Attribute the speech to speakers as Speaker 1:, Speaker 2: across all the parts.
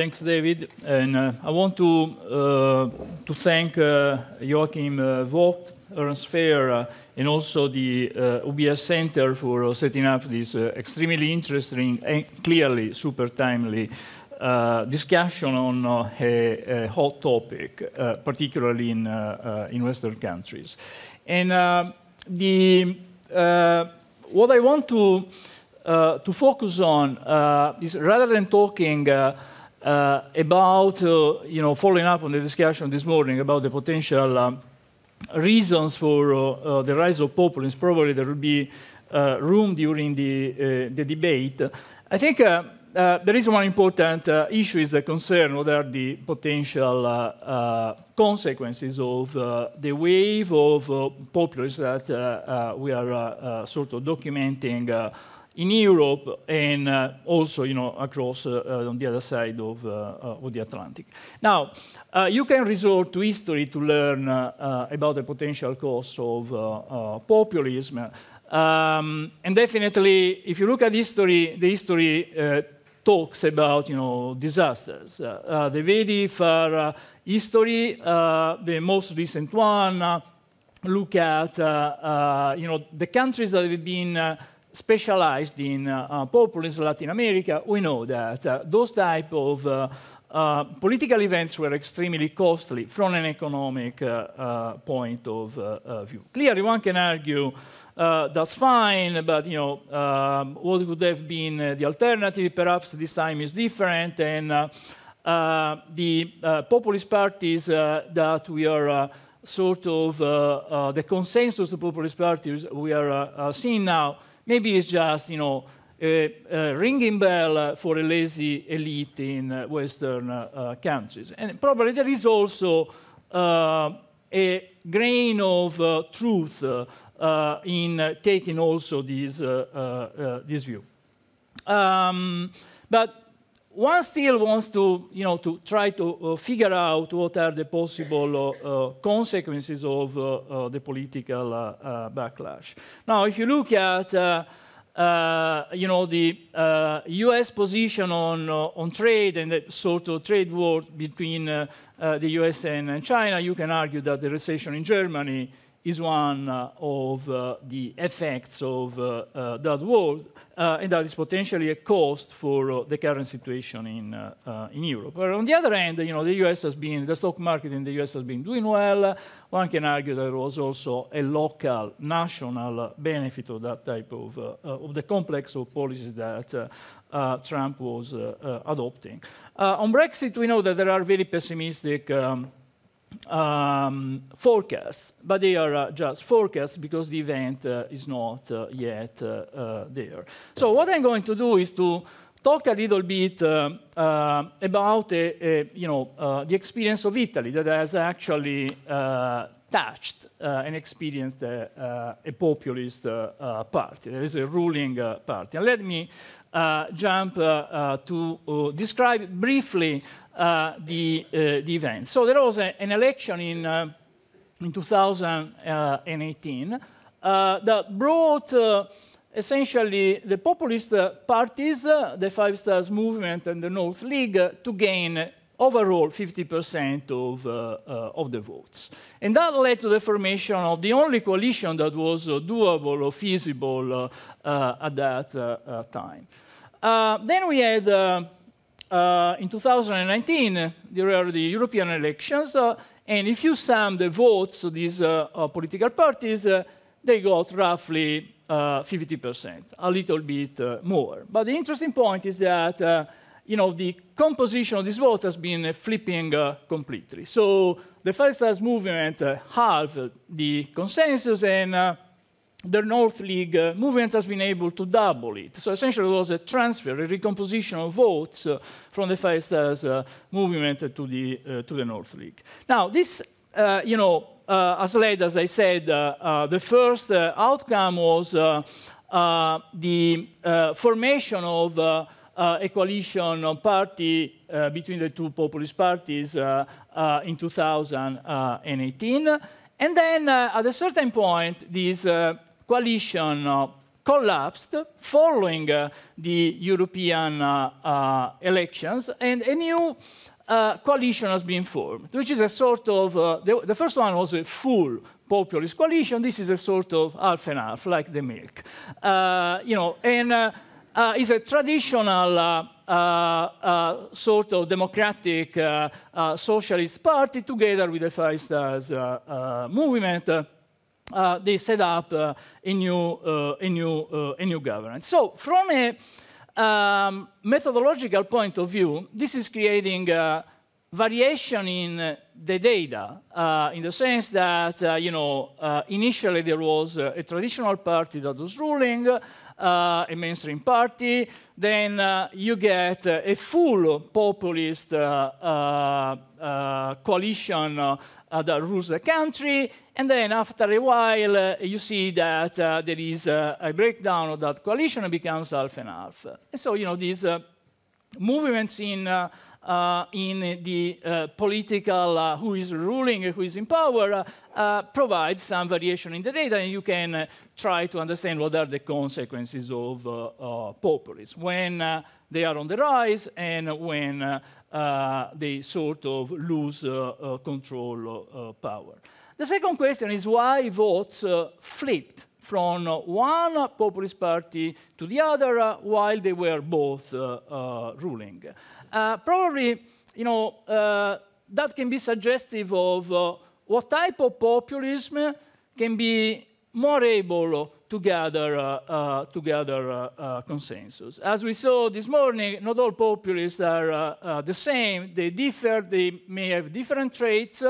Speaker 1: Thanks, David. And uh, I want to uh, to thank uh, Joachim uh, Vogt, Ernst Fair, uh, and also the UBS uh, Center for setting up this extremely interesting and clearly super timely discussion on a, a, hot topic, particularly in in Western countries. And the what I want to to focus on is rather than talking uh, about, uh, you know, following up on the discussion this morning about the potential um, reasons for uh, uh the rise of populism, probably there will be uh, room during the, uh, the debate. I think there is one important issue is a concern what are the potential consequences of the wave of populism that we are sort of documenting in Europe and uh, also you know, across uh, uh on the other side of, uh, uh, of the Atlantic. Now, you can resort to history to learn about the potential costs of populism. Um, and definitely, if you look at history, the history talks about you know, disasters. the very far history, the most recent one, look at you know, the countries that have been specialized in uh, uh in Latin America, we know that uh, those type of uh, uh political events were extremely costly from an economic uh, point of view. Clearly, one can argue that's fine, but you know um, what would have been the alternative? Perhaps this time is different, and the populist parties that we are sort of the consensus of populist parties we are seeing now Maybe it's just, you know, a, a ringing bell uh, for a lazy elite in uh, Western uh, uh, countries. And probably there is also uh, a grain of uh, truth in taking also this, this view. Um, but one still wants to, you know, to try to uh, figure out what are the possible uh, uh, consequences of uh, uh, the political uh, backlash. Now, if you look at, you know, the U.S. position on on trade and the sort of trade war between the U.S. and, and China, you can argue that the recession in Germany is one uh, of uh, the effects of uh, that war, and that is potentially a cost for the current situation in, in Europe. But on the other hand, you know, the US has been, the stock market in the US has been doing well. One can argue there was also a local, national benefit of that type of, of the complex of policies that uh, Trump was uh, uh, adopting. on Brexit, we know that there are very pessimistic um, um, forecasts, but they are uh, just forecasts because the event uh, is not uh, yet uh, uh, there. So what I'm going to do is to talk a little bit uh, about you know, the experience of Italy that has actually touched and experienced a populist party. There is a ruling party. And let me jump to describe briefly uh, the, uh, the event. So there was a, an election in, uh, in 2018 that brought essentially the populist parties, the Five Stars Movement and the North League, to gain overall 50% of, uh, uh, of the votes. And that led to the formation of the only coalition that was uh, doable or feasible at that time. then we had uh, in 2019, there were the European elections, uh, and if you sum the votes of these uh, uh, political parties, uh, they got roughly 50%, a little bit more. But the interesting point is that you know, the composition of this vote has been uh, flipping uh, completely. So the Five Stars movement uh, halved the consensus and the North League uh, movement has been able to double it. So essentially it was a transfer, a recomposition of votes uh, from the Five uh, movement to the, uh, to the North League. Now, this, uh, you know, uh, as led, as I said, the first outcome was the formation of a coalition of party between the two populist parties in 2018. And then at a certain point, these coalition uh, collapsed following uh, the European uh, elections, and a new coalition has been formed, which is a sort of, the, the first one was a full populist coalition. This is a sort of half and half, like the milk. Uh, you know, and uh, uh, it's a traditional sort of democratic socialist party together with the Five Stars movement uh, they set up uh, a new, uh, a new, uh, a new governance. So from a um, methodological point of view, this is creating uh, variation in uh, the data uh, in the sense that, uh, you know, uh, initially there was uh, a traditional party that was ruling, uh, a mainstream party, then uh, you get a full populist coalition that rules the country, and then after a while you see that there is a breakdown of that coalition and becomes half and half. And so, you know, these movements in uh, in the uh, political, uh, who is ruling, who is in power, uh, uh, provides some variation in the data, and you can uh, try to understand what are the consequences of populism when they are on the rise and when they sort of lose control power. The second question is why votes flipped from one populist party to the other while they were both uh, uh, ruling. Uh, probably, you know, that can be suggestive of what type of populism can be more able to gather, uh, uh, to gather uh, consensus. As we saw this morning, not all populists are the same. They differ, they may have different traits,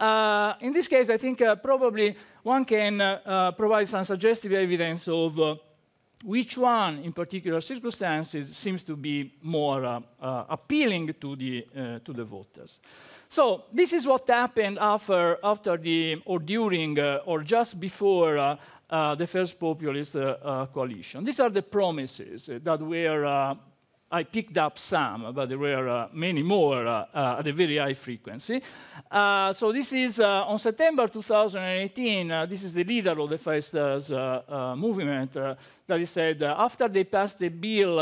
Speaker 1: uh, in this case, I think uh, probably one can uh, uh provide some suggestive evidence of uh, which one, in particular circumstances, seems to be more appealing to the, to the voters. So this is what happened after, after the, or during, or just before the first populist coalition. These are the promises that were I picked up some, but there were uh, many more uh, uh at a very high frequency. Uh, so this is uh, on September 2018. this is the leader of the Festers movement that is said after they passed a bill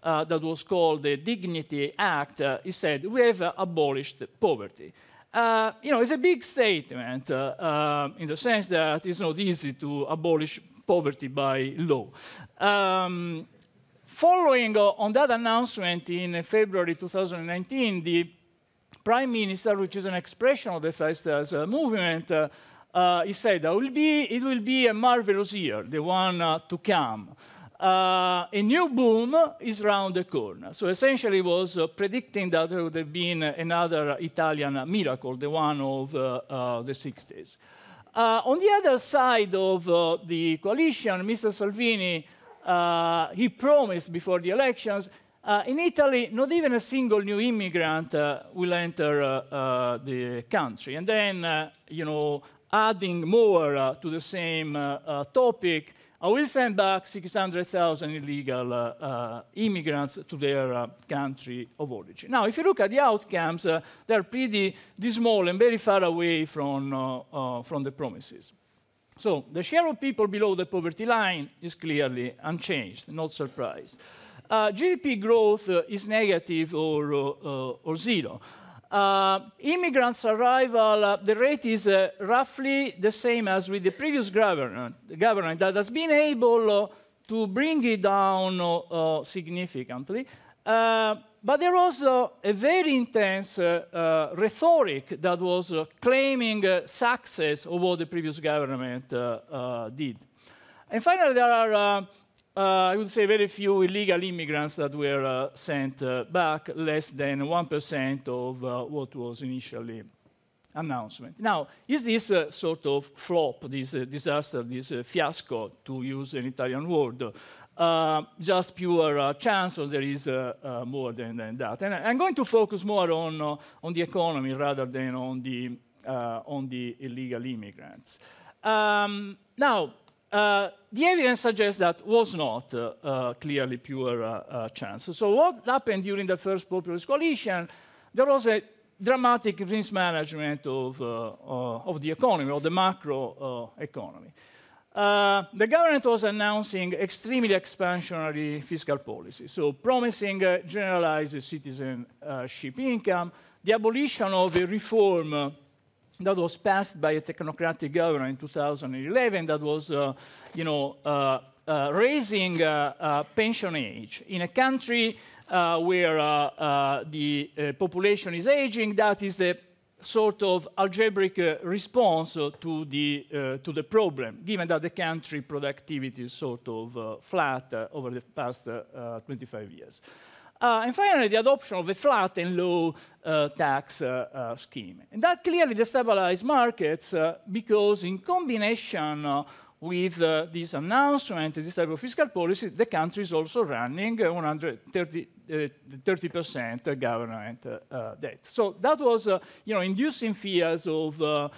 Speaker 1: that was called the Dignity Act. he said we have abolished poverty. Uh, you know, it's a big statement uh, uh, in the sense that it's not easy to abolish poverty by law. Um, Following on that announcement in February 2019, the prime minister, which is an expression of the Festas uh, movement, uh, uh, he said, it will, be, it will be a marvelous year, the one uh, to come. Uh, a new boom is round the corner. So essentially he was uh, predicting that there would have been another Italian miracle, the one of the 60s. on the other side of the coalition, Mr. Salvini uh, he promised before the elections. Uh, in Italy, not even a single new immigrant uh, will enter uh, uh, the country. And then, you know, adding more to the same topic, I will send back 600,000 illegal immigrants to their country of origin. Now, if you look at the outcomes, they're pretty dismal and very far away from, from the promises. So the share of people below the poverty line is clearly unchanged, not surprised. Uh, GDP growth uh, is negative or, uh, uh, or zero. Uh, immigrants' arrival, the rate is roughly the same as with the previous government, the government that has been able to bring it down significantly but there was a very intense uh, uh, rhetoric that was uh, claiming success of what the previous government did. And finally, there are uh, I would say very few illegal immigrants that were uh, sent uh, back, less than 1% of what was initially announcement. Now, is this sort of flop, this disaster, this fiasco, to use an Italian word, uh, just pure uh, chance, or there is uh, uh, more than, than, that. And I'm going to focus more on, uh, on the economy rather than on the, on the illegal immigrants. Um, now, the evidence suggests that was not clearly pure chance. So what happened during the first populist coalition, there was a dramatic mismanagement of, of the economy, of the macro economy. Uh, the government was announcing extremely expansionary fiscal policy, so promising uh, generalized citizenship income, the abolition of a reform uh, that was passed by a technocratic governor in 2011 that was, uh, you know, uh, raising pension age in a country where the population is aging. That is the sort of algebraic uh, response to the, uh, to the problem, given that the country productivity is sort of uh, flat uh, over the past uh, uh, 25 years. and finally, the adoption of a flat and low tax scheme. And that clearly destabilized markets because in combination with uh, this announcement, this type of fiscal policy, the country is also running 130 uh, percent uh, government uh, debt. So that was, uh, you know, inducing fears of uh,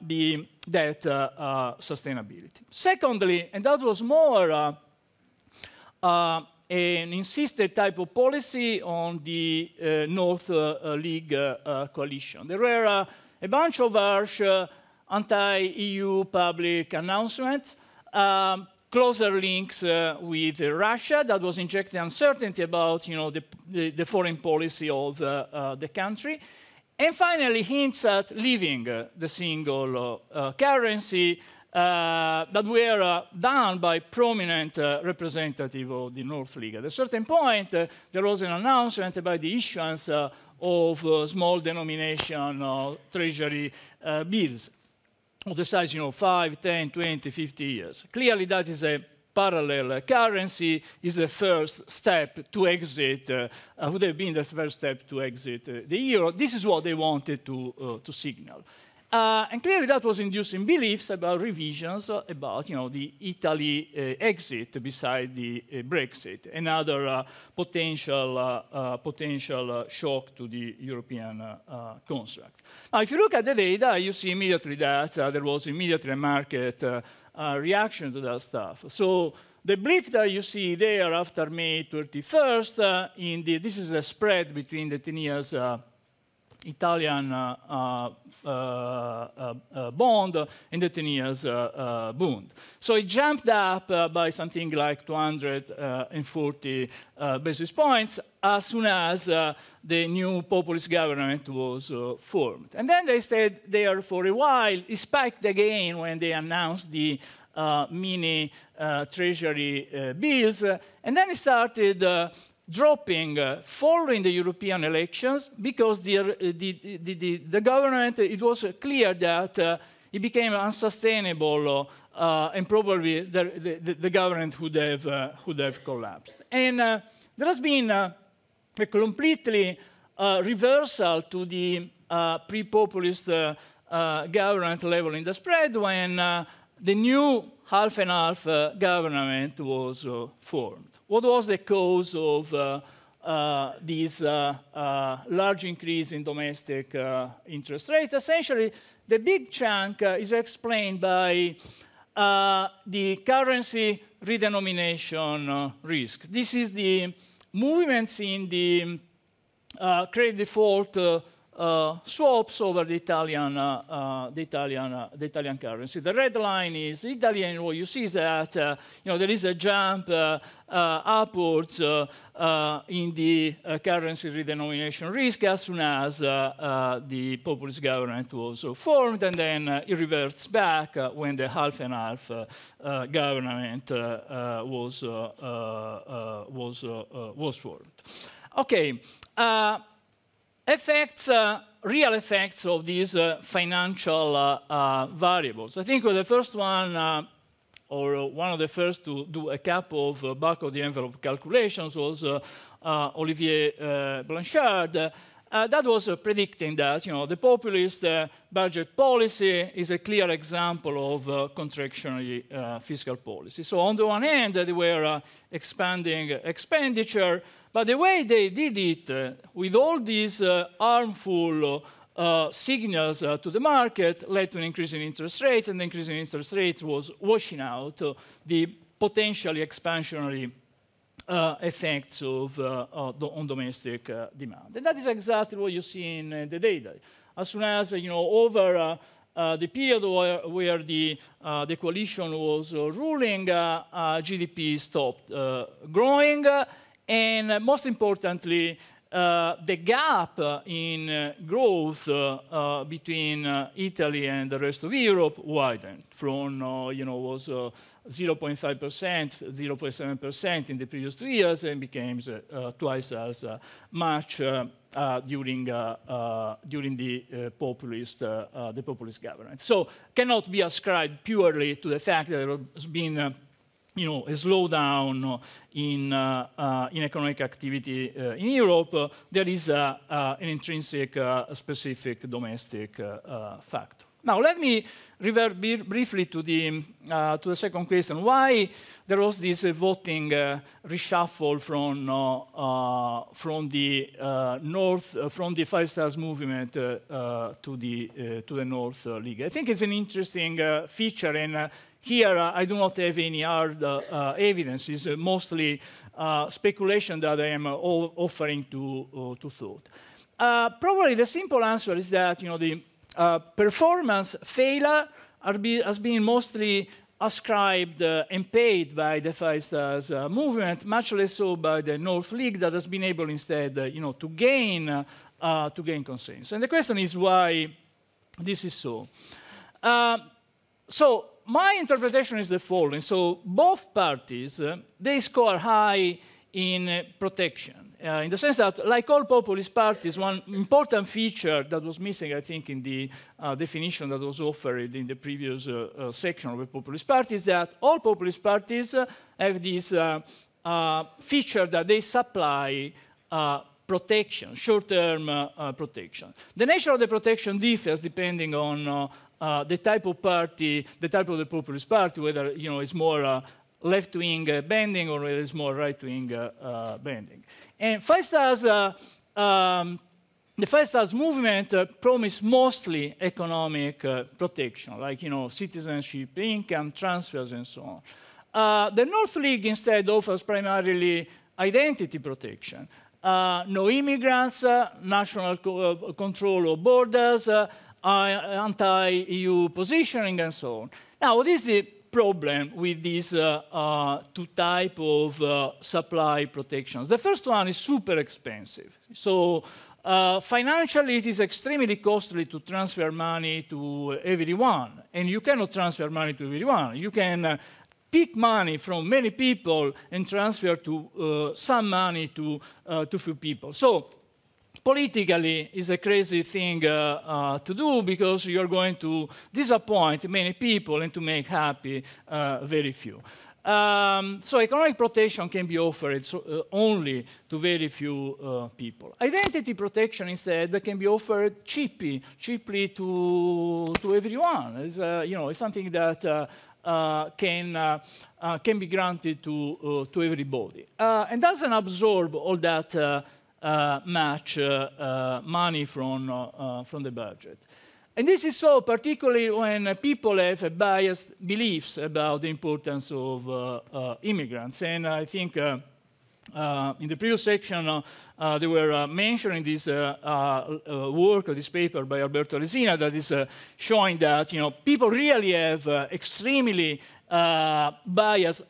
Speaker 1: the debt sustainability. Secondly, and that was more an insisted type of policy on the North League coalition. There were a bunch of harsh anti-EU public announcements, um, closer links uh, with Russia that was injecting uncertainty about you know, the, the, the foreign policy of uh, uh, the country, and finally hints at leaving uh, the single currency uh, that were uh, done by prominent uh, representatives of the North League. At a certain point, there was an announcement about the issuance of small denomination treasury bills of the size, you know, 5, 10, 20, 50 years. Clearly, that is a parallel currency is the first step to exit, uh, would have been the first step to exit uh, the euro. This is what they wanted to, uh, to signal. Uh, and clearly that was inducing beliefs about revisions uh, about you know, the Italy uh, exit beside the uh, Brexit, another uh, potential, uh, potential shock to the European construct. Now, if you look at the data, you see immediately that there was immediately a market reaction to that stuff. So the blip that you see there after May 31st, in the, this is a spread between the 10 years Italian uh, uh, uh, bond and the 10 years bond. So it jumped up by something like 240 basis points as soon as uh, the new populist government was uh, formed. And then they stayed there for a while. It spiked again when they announced the uh, mini treasury bills. and then it started dropping, uh, following the European elections, because the, uh, the, the, the, government, it was clear that uh, it became unsustainable uh, uh, and probably the, the, government would have, uh, would have collapsed. And there has been a completely reversal to the pre-populist government level in the spread when the new half and half government was formed. What was the cause of uh, uh, this uh, uh, large increase in domestic uh, interest rates? Essentially, the big chunk is explained by the currency redenomination risk. This is the movements in the credit default uh, swaps over the Italian, uh, uh the Italian, uh, the Italian currency. The red line is Italy, and what you see is that uh, you know there is a jump upwards in the currency redenomination risk as soon as the populist government was formed, and then it reverts back when the half and half government was was was formed. Okay effects, uh, real effects of these uh, financial uh, uh variables. I think the first one, uh, or uh, one of the first to do a couple of back-of-the-envelope calculations was Olivier Blanchard. that was predicting that you know, the populist budget policy is a clear example of contractionary fiscal policy. So on the one hand, they were expanding expenditure, but the way they did it, uh, with all these uh, harmful uh, uh signals uh, to the market, led to an increase in interest rates, and the increase in interest rates was washing out uh, the potentially expansionary effects of, on domestic demand. And that is exactly what you see in the data. As soon as, you know, over uh, the period where, where the, uh, the coalition was uh, ruling, GDP stopped growing. And uh, most importantly, uh, the gap in uh, growth uh, uh between uh, Italy and the rest of Europe widened from, you know, was 0.5%, 0.7% in the previous two years and became twice as much during, during the, populist, the populist government. So cannot be ascribed purely to the fact that there has been you know, a slowdown in, uh, uh, in economic activity uh, in Europe, there is an intrinsic uh, specific domestic uh, uh, factor. Now, let me revert briefly to the, to the second question. Why there was this voting reshuffle from, from, the, north, from the Five Stars movement to, the, to the North League? I think it's an interesting feature and here, uh, I do not have any hard uh, uh evidence. It's uh, mostly uh, speculation that I am offering to, to thought. probably the simple answer is that you know, the performance failure be, has been mostly ascribed uh, and paid by the Five Stars uh, movement, much less so by the North League that has been able instead uh, you know, to, gain, to gain consensus. And the question is why this is so. so my interpretation is the following. So both parties, uh, they score high in uh, protection, uh, in the sense that, like all populist parties, one important feature that was missing, I think, in the uh, definition that was offered in the previous uh, uh, section of the populist party is that all populist parties have this feature that they supply protection, short-term uh, uh, protection. The nature of the protection differs depending on uh, the type of party, the type of the populist party, whether you know it's more left-wing bending or whether it's more right-wing bending. And Five Stars, um, the Five Stars movement promised mostly economic protection, like you know citizenship, income, transfers, and so on. Uh, the North League instead offers primarily identity protection. Uh, no immigrants, uh, national co uh, control of borders, anti-EU positioning, and so on. Now, what is the problem with these two types of supply protections? The first one is super expensive. So uh, financially, it is extremely costly to transfer money to everyone, and you cannot transfer money to everyone. You can uh, take money from many people and transfer to uh, some money to, uh, to few people. So politically it's a crazy thing uh, uh, to do because you're going to disappoint many people and to make happy uh, very few. Um, so economic protection can be offered so, uh, only to very few uh, people. Identity protection instead can be offered cheaply, cheaply to, to everyone. It's, uh, you know, it's something that uh, uh, can, uh, can be granted to, to everybody. and doesn't absorb all that much money from, from the budget. And this is so particularly when uh, people have biased beliefs about the importance of uh, uh, immigrants. And I think uh, uh in the previous section, uh, they were mentioning this work or this paper by Alberto Resina that is showing that you know, people really have extremely uh,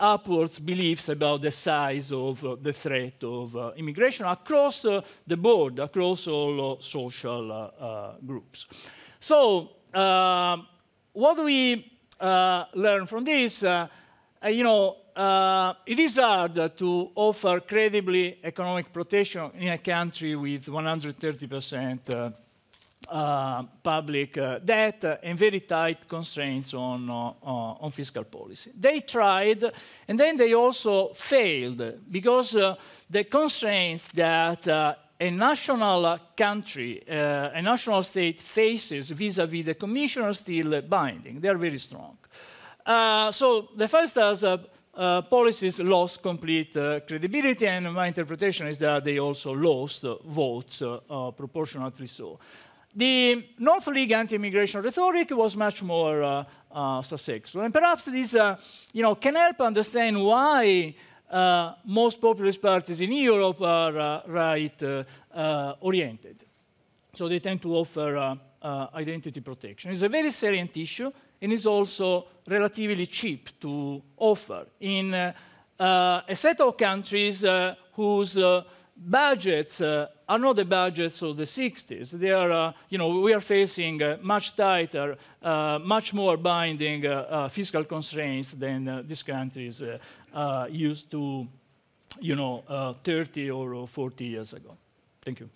Speaker 1: upwards beliefs about the size of uh, the threat of uh, immigration across the board, across all social groups. So uh, what do we uh, learn from this? Uh, you know, uh, it is hard to offer credibly economic protection in a country with 130% uh, uh, public debt and very tight constraints on, on fiscal policy. They tried, and then they also failed because the constraints that a national country, uh, a national state faces vis-à-vis the Commission are still binding. They are very strong. Uh, so the first stars uh, uh, policies lost complete uh, credibility, and my interpretation is that they also lost votes proportionately so. The North League anti-immigration rhetoric was much more uh, uh, successful, and perhaps this, uh, you know, can help understand why uh, most populist parties in Europe are uh, right-oriented. Uh, uh, so they tend to offer identity protection. It's a very salient issue, and it's also relatively cheap to offer in a set of countries whose budgets are not the budgets of the 60s. They are, uh, you know, we are facing uh, much tighter, uh, much more binding uh, uh, fiscal constraints than uh, these countries used to, you know, 30 or 40 years ago. Thank you.